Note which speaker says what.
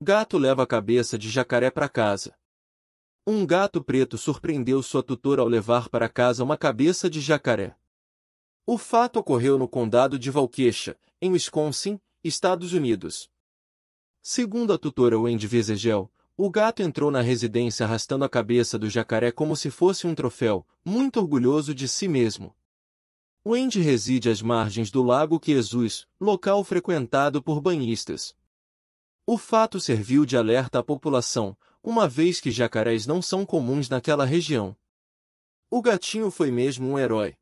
Speaker 1: Gato leva a cabeça de jacaré para casa. Um gato preto surpreendeu sua tutora ao levar para casa uma cabeça de jacaré. O fato ocorreu no condado de Valquecha, em Wisconsin, Estados Unidos. Segundo a tutora Wendy Vezegel, o gato entrou na residência arrastando a cabeça do jacaré como se fosse um troféu, muito orgulhoso de si mesmo. Wendy reside às margens do Lago Jesus, local frequentado por banhistas. O fato serviu de alerta à população, uma vez que jacarés não são comuns naquela região. O gatinho foi mesmo um herói.